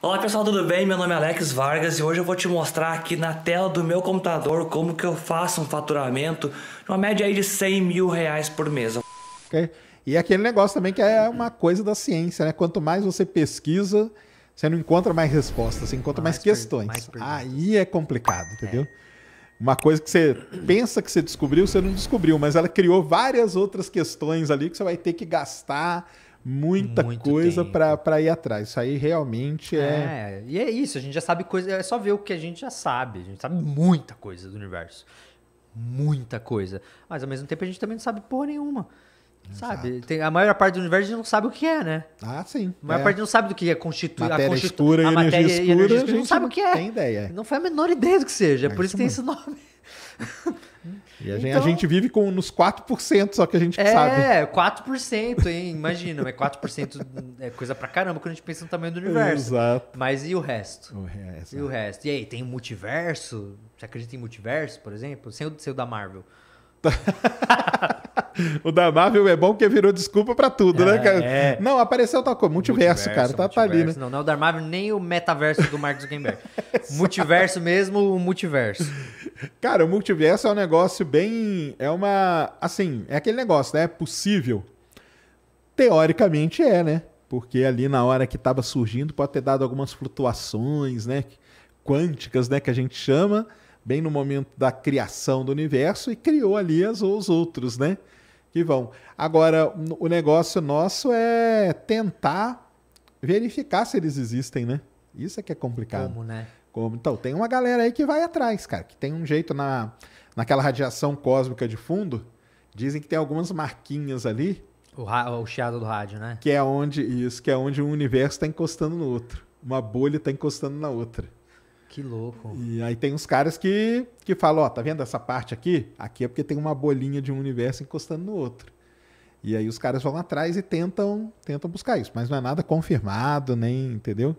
Olá pessoal, tudo bem? Meu nome é Alex Vargas e hoje eu vou te mostrar aqui na tela do meu computador como que eu faço um faturamento de uma média aí de 100 mil reais por mês. Okay. E aquele negócio também que é uma coisa da ciência, né? Quanto mais você pesquisa, você não encontra mais respostas, você encontra mais, mais questões. Mais aí é complicado, entendeu? É. Uma coisa que você pensa que você descobriu, você não descobriu, mas ela criou várias outras questões ali que você vai ter que gastar muita Muito coisa para ir atrás. Isso aí realmente é... é... E é isso, a gente já sabe coisa, é só ver o que a gente já sabe. A gente sabe muita coisa do universo. Muita coisa. Mas ao mesmo tempo a gente também não sabe porra nenhuma. Sabe? Tem, a maior parte do universo a gente não sabe o que é, né? Ah, sim. A maior é. parte não sabe do que é constituir matéria a constitu... escura a e matéria energia escura, e energia escura, a gente não sabe o que é. Tem ideia. Não foi a menor ideia do que seja, é, é por isso que tem mesmo. esse nome. E a, então, gente, a gente vive com nos 4%, só que a gente é, sabe. É, 4%, hein? Imagina, mas 4% é coisa pra caramba quando a gente pensa no tamanho do universo. Exato. Mas e o resto? O resto. É, e o resto? E aí, tem multiverso? Você acredita em multiverso, por exemplo? Sem o, sem o da Marvel. O da Marvel é bom porque virou desculpa pra tudo, né, é, né, cara? É. Não, apareceu tal coisa. Multiverso, multiverso cara. Tá, multiverso, tá ali, né? Não, não é o da Marvel nem o metaverso do Mark Zuckerberg. multiverso mesmo, o multiverso. Cara, o multiverso é um negócio bem. É uma. Assim, é aquele negócio, né? É possível. Teoricamente é, né? Porque ali na hora que estava surgindo pode ter dado algumas flutuações, né? Quânticas, né? Que a gente chama bem no momento da criação do universo e criou ali as, os outros, né? vão. Agora, o negócio nosso é tentar verificar se eles existem, né? Isso é que é complicado. Como, né? Como? Então, tem uma galera aí que vai atrás, cara, que tem um jeito na, naquela radiação cósmica de fundo. Dizem que tem algumas marquinhas ali. O, o chiado do rádio, né? Que é onde. Isso, que é onde um universo está encostando no outro. Uma bolha está encostando na outra. Que louco. E aí tem uns caras que, que falam, ó, oh, tá vendo essa parte aqui? Aqui é porque tem uma bolinha de um universo encostando no outro. E aí os caras vão atrás e tentam, tentam buscar isso, mas não é nada confirmado, nem, entendeu?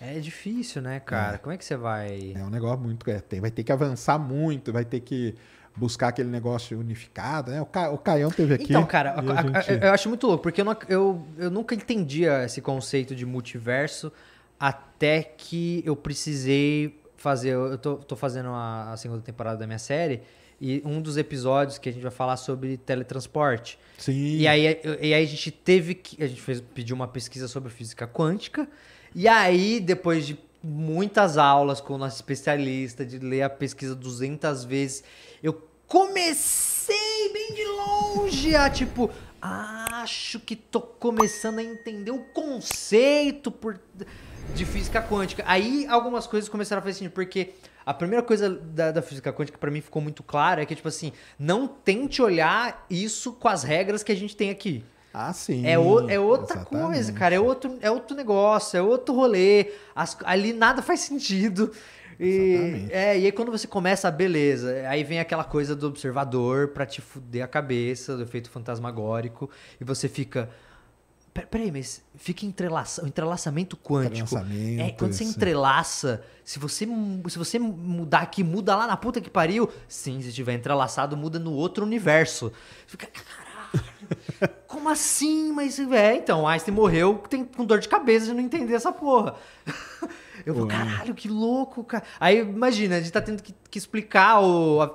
É difícil, né, cara? É. Como é que você vai. É um negócio muito. É, tem, vai ter que avançar muito, vai ter que buscar aquele negócio unificado, né? O, Ca... o Caião teve aqui. Então, cara, a, a, gente... eu acho muito louco, porque eu, não, eu, eu nunca entendia esse conceito de multiverso até que eu precisei fazer. Eu tô, tô fazendo a, a, segunda temporada da minha série. E um dos episódios que a gente vai falar sobre teletransporte. Sim. E aí, e aí a gente teve que. A gente fez, pediu uma pesquisa sobre física quântica. E aí, depois de muitas aulas com o nosso especialista, de ler a pesquisa 200 vezes, eu comecei bem de longe a tipo, acho que tô começando a entender o conceito por de física quântica. Aí algumas coisas começaram a fazer sentido, porque a primeira coisa da, da física quântica para mim ficou muito clara é que, tipo assim, não tente olhar isso com as regras que a gente tem aqui. Ah, sim. É, o, é outra Exatamente. coisa, cara. É outro, é outro negócio, é outro rolê. As, ali nada faz sentido. E, é, e aí quando você começa, beleza, aí vem aquela coisa do observador para te fuder a cabeça, do efeito fantasmagórico, e você fica, Peraí, mas fica entrelaça, entrelaçamento quântico. Entrelaçamento, é, quando você entrelaça, se você, se você mudar aqui, muda lá na puta que pariu. Sim, se estiver entrelaçado, muda no outro universo. Fica, caralho, como assim? Mas, é, então, Einstein morreu tem, com dor de cabeça de não entender essa porra. Eu vou, hum. caralho, que louco, cara. Aí, imagina, a gente tá tendo que, que explicar o, a,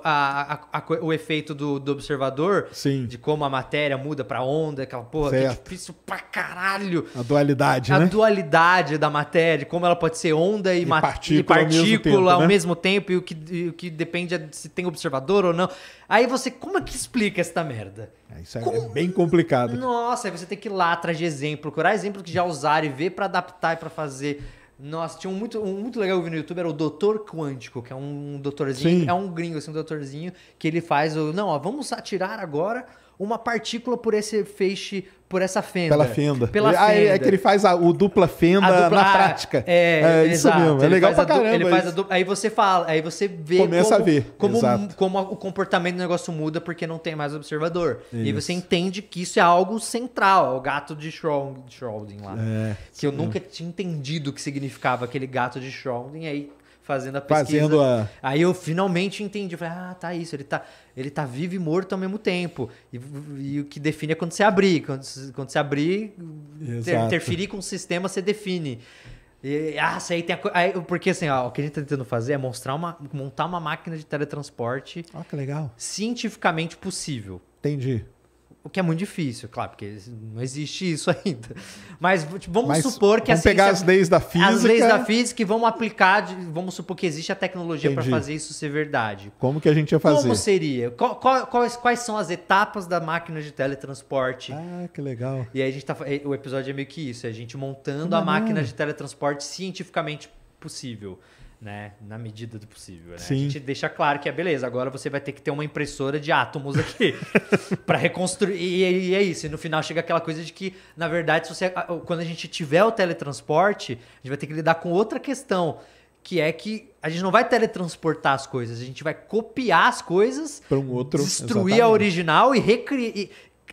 a, a, o efeito do, do observador, Sim. de como a matéria muda pra onda, aquela porra certo. que é difícil pra caralho. A dualidade, a, né? A dualidade da matéria, de como ela pode ser onda e, e partícula, e partícula ao, mesmo tempo, ao né? mesmo tempo, e o que, e o que depende é se tem observador ou não. Aí você, como é que explica essa merda? É Isso é bem complicado. Nossa, aí você tem que ir lá atrás de exemplo, procurar exemplo que já usaram e ver para adaptar e para fazer. Nossa, tinha um muito, um muito legal que no YouTube, era o Doutor Quântico, que é um doutorzinho, Sim. é um gringo, assim, um doutorzinho, que ele faz o. Não, ó, vamos atirar agora uma partícula por esse feixe, por essa fenda. Pela fenda. Pela é fenda. Ah, é, é que ele faz a, o dupla fenda dupla, na ah, prática. É, é isso exato. mesmo. É ele legal pra caramba. Ele faz dupla, aí você fala, aí você vê Começa como, a ver. Como, como, o comportamento do negócio muda porque não tem mais observador. Isso. E você entende que isso é algo central, é o gato de Schrödinger lá. É, que eu nunca tinha entendido o que significava aquele gato de Schrödinger. E aí fazendo a pesquisa. Fazendo a... Aí eu finalmente entendi. Falei, ah, tá isso. Ele tá, ele tá vivo e morto ao mesmo tempo. E, e o que define é quando você abrir. Quando, quando você abrir, ter, interferir com o sistema, você define. E, ah, isso aí tem a Porque assim, ó, o que a gente tá tentando fazer é mostrar uma, montar uma máquina de teletransporte. Ah, que legal. Cientificamente possível. Entendi. O que é muito difícil, claro, porque não existe isso ainda. Mas tipo, vamos Mas supor que vamos a ciência, pegar as leis da física. As leis da física e vamos aplicar, de, vamos supor que existe a tecnologia para fazer isso ser verdade. Como que a gente ia fazer? Como seria? Qual, qual, quais, quais são as etapas da máquina de teletransporte? Ah, que legal. E aí a gente tá. O episódio é meio que isso, é a gente montando a ah. máquina de teletransporte cientificamente possível né? Na medida do possível. Né? A gente deixa claro que é beleza, agora você vai ter que ter uma impressora de átomos aqui para reconstruir. E, e, é isso. E no final chega aquela coisa de que, na verdade, se você, quando a gente tiver o teletransporte, a gente vai ter que lidar com outra questão. Que é que a gente não vai teletransportar as coisas, a gente vai copiar as coisas, para um outro, destruir exatamente. a original e recriar.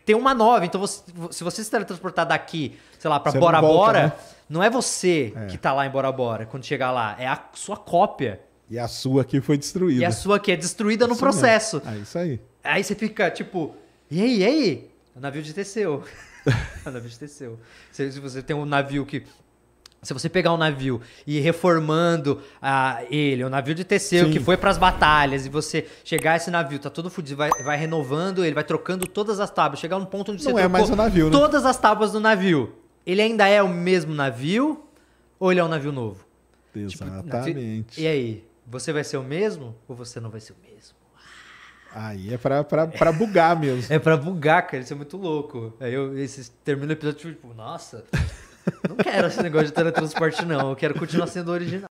Ter uma nova. Então, você, se você se teletransportar daqui, sei lá, para Bora volta, Bora, né? Não é você é. que tá lá em Bora Bora quando chegar lá, é a sua cópia. E a sua que foi destruída. E a sua que é destruída isso no processo. É. é isso aí. Aí você fica tipo, e aí, e aí? O navio de Teseu. o navio de Teseu. Se você tem um navio que se você pegar um navio e ir reformando ah, ele, o um navio de Teseu Sim. que foi para as batalhas, e você chegar esse navio, tá todo fudido, vai, vai renovando, ele vai trocando todas as tábuas, chegar num ponto onde Não você é mais o navio, né? todas as tábuas do navio ele ainda é o mesmo navio ou ele é um navio novo? Tipo, Exatamente. Tipo, e aí? Você vai ser o mesmo ou você não vai ser o mesmo? Aí é pra, pra, pra bugar mesmo. é pra bugar, cara. Isso é muito louco. Aí eu esse, termino o episódio tipo, nossa, não quero esse negócio de teletransporte, não. Eu quero continuar sendo original.